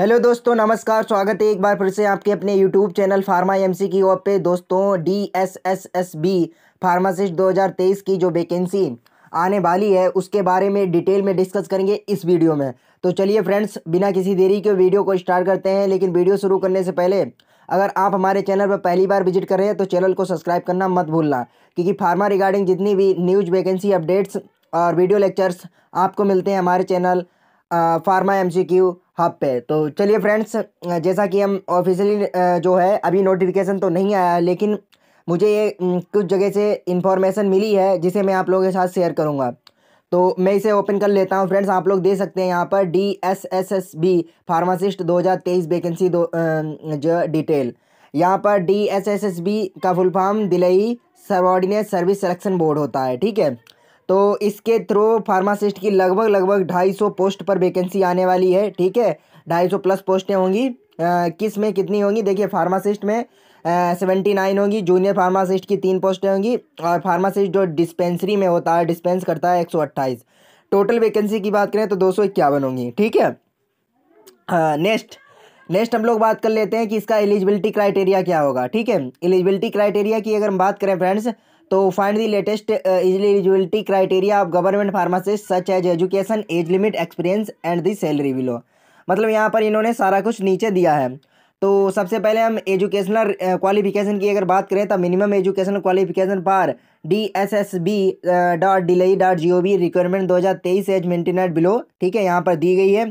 hello दोस्तों नमस्कार स्वागत है एक बार फिर से आपके अपने यूट्यूब चैनल फार्मा एमसी की ओर पे दोस्तों D S S S B pharmacist तेईस की जो वैकेंसी आने वाली है उसके बारे में डिटेल में डिस्कस करेंगे इस वीडियो में तो चलिए फ्रेंड्स बिना किसी देरी के वीडियो को स्टार्ट करते हैं लेकिन वीडियो शुरू करने से पहले अगर आप हमारे चैनल पर पहली बार विजिट कर रहे हैं तो चैनल को सब्सक्राइब करना मत भूलना क्योंकि फार्मा रिगार्डिंग जितनी भी न्यूज वैकेंसी अपडेट्स और वीडियो लेक्चर्स आपको मिलते हैं हमारे channel Pharma M C Q Hub पे तो चलिए फ्रेंड्स जैसा कि हम ऑफिशियली जो है अभी नोटिफिकेशन तो नहीं आया है लेकिन मुझे ये कुछ जगह से इंफॉर्मेशन मिली है जिसे मैं आप लोगों के साथ शेयर करूँगा तो मैं इसे ओपन कर लेता हूँ फ्रेंड्स आप लोग दे सकते हैं यहाँ पर D S S S B pharmacist दो हज़ार तेईस वेकेंसी दो जो डिटेल यहाँ पर D S S S B का full form Delhi Subordinate Service Selection Board होता है ठीक है तो इसके थ्रू फार्मासिस्ट की लगभग लगभग ढाई सौ पोस्ट पर वैकेंसी आने वाली है ठीक है ढाई सौ प्लस पोस्टें होंगी आ, किस में कितनी होंगी देखिए फार्मासिस्ट में सेवेंटी नाइन होंगी जूनियर फार्मासिस्ट की तीन पोस्टें होंगी और फार्मासिस्ट जो डिस्पेंसरी में होता है डिस्पेंस करता है एक सौ टोटल वैकेंसी की बात करें तो दो सौ इक्यावन होंगी ठीक है नेक्स्ट नेक्स्ट हम लोग बात कर लेते हैं कि इसका एलिजिबिलिटी क्राइटेरिया क्या होगा ठीक है एलिजिबिलिटी क्राइटेरिया की अगर हम बात करें फ्रेंड्स तो find the latest eligibility criteria of government pharmacist such as education age limit experience and the salary below मतलब यहाँ पर इन्होंने सारा कुछ नीचे दिया है तो सबसे पहले हम एजुकेशनल क्वालिफिकेशन uh, की अगर बात करें तो minimum educational qualification per D S S B dot Delhi dot G O V requirement दो हज़ार तेईस एज मेंटेनेड बिलो ठीक है यहाँ पर दी गई है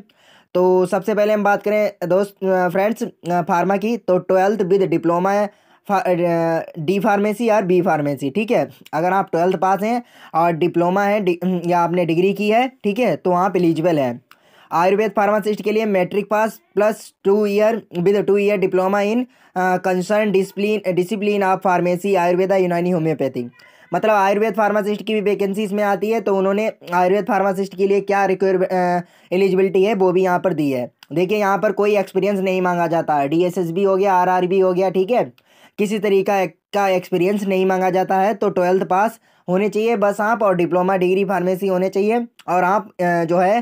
तो सबसे पहले हम बात करें दोस्त फ्रेंड्स uh, फार्मा uh, की तो ट्वेल्थ विद डिप्लोमा है डी फार्मेसी और बी फार्मेसी ठीक है अगर आप ट्वेल्थ पास हैं और डिप्लोमा है या आपने डिग्री की है ठीक है तो आप एलिजिबल हैं आयुर्वेद फार्मासिस्ट के लिए matric pass plus two year with two year diploma in concern discipline discipline of pharmacy Ayurveda Unani homeopathy मतलब आयुर्वेद फार्मासिस्ट की भी वैकेंसी इसमें आती है तो उन्होंने आयुर्वेद फार्मासिस्ट के लिए क्या रिक्वेर एलिजिबिलिटी है वो भी यहाँ पर दी है देखिए यहाँ पर कोई एक्सपीरियंस नहीं मांगा जाता है डी हो गया आर हो गया ठीक है किसी तरीका का एक्सपीरियंस नहीं मांगा जाता है तो ट्वेल्थ पास होने चाहिए बस आप और डिप्लोमा डिग्री फार्मेसी होने चाहिए और आप जो है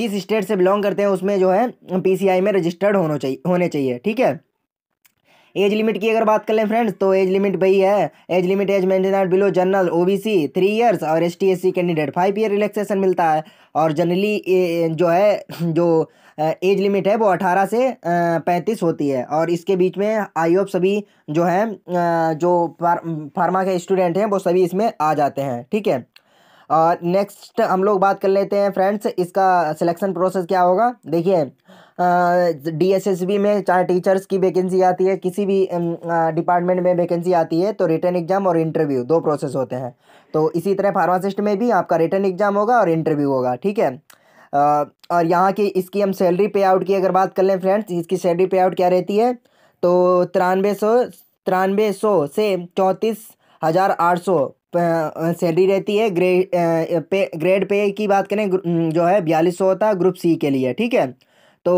जिस स्टेट से बिलोंग करते हैं उसमें जो है पीसीआई में रजिस्टर्ड होना चाहिए होने चाहिए ठीक है एज लिमिट की अगर बात कर लें फ्रेंड्स तो एज लिमिट वही है age limit age maintain below general O B C three years और S T S C candidate five year relaxation मिलता है और जनरली जो है जो एज लिमिट है वो अठारह से पैंतीस होती है और इसके बीच में आई होप सभी जो है जो फार्मा के स्टूडेंट हैं वो सभी इसमें आ जाते हैं ठीक है और नेक्स्ट हम लोग बात कर लेते हैं फ्रेंड्स इसका सिलेक्शन प्रोसेस क्या होगा देखिए डी में चाहे टीचर्स की वैकेंसी आती है किसी भी डिपार्टमेंट में वैकेंसी आती है तो रिटर्न एग्जाम और इंटरव्यू दो प्रोसेस होते हैं तो इसी तरह फार्मासिस्ट में भी आपका रिटर्न एग्जाम होगा और इंटरव्यू होगा ठीक है और यहाँ की इसकी हम सैलरी पे आउट की अगर बात कर लें फ्रेंड्स इसकी सैलरी पे आउट क्या रहती है तो तिरानवे सौ तिरानवे सौ से चौंतीस हज़ार आठ सौ सैलरी रहती है ग्रेड पे ग्रेड पे की बात करें जो है बयालीस सौ होता है ग्रुप सी के लिए ठीक है तो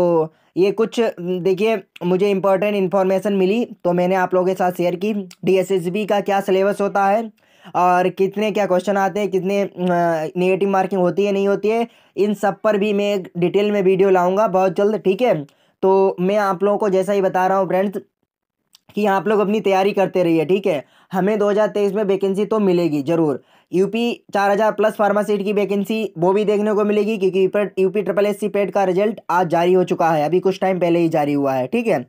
ये कुछ देखिए मुझे इंपॉर्टेंट इन्फॉर्मेशन मिली तो मैंने आप लोगों के साथ शेयर की डीएसएसबी का क्या सिलेबस होता है और कितने क्या क्वेश्चन आते हैं कितने नेगेटिव मार्किंग होती है नहीं होती है इन सब पर भी मैं डिटेल में वीडियो लाऊंगा बहुत जल्द ठीक है तो मैं आप लोगों को जैसा ही बता रहा हूँ फ्रेंड्स कि आप लोग अपनी तैयारी करते रहिए ठीक है हमें 2023 में वैकेंसी तो मिलेगी ज़रूर यूपी 4000 प्लस फार्मासीट की वैकेंसी वो भी देखने को मिलेगी क्योंकि UP triple S C PET का रिजल्ट आज जारी हो चुका है अभी कुछ टाइम पहले ही जारी हुआ है ठीक है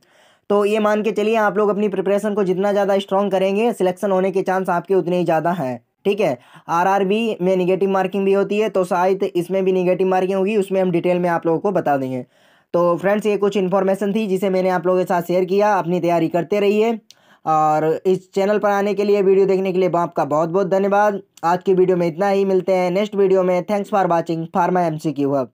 तो ये मान के चलिए आप लोग अपनी प्रिपरेशन को जितना ज़्यादा स्ट्रॉन्ग करेंगे सिलेक्शन होने के चांस आपके उतने ही ज़्यादा हैं ठीक है आरआरबी में निगेटिव मार्किंग भी होती है तो शायद इसमें भी निगेटिव मार्किंग होगी उसमें हम डिटेल में आप लोगों को बता देंगे तो फ्रेंड्स ये कुछ इन्फॉर्मेशन थी जिसे मैंने आप लोगों के साथ शेयर किया अपनी तैयारी करते रहिए और इस चैनल पर आने के लिए वीडियो देखने के लिए आपका बहुत बहुत धन्यवाद आज की वीडियो में इतना ही मिलते हैं नेक्स्ट वीडियो में thanks for watching Pharma M C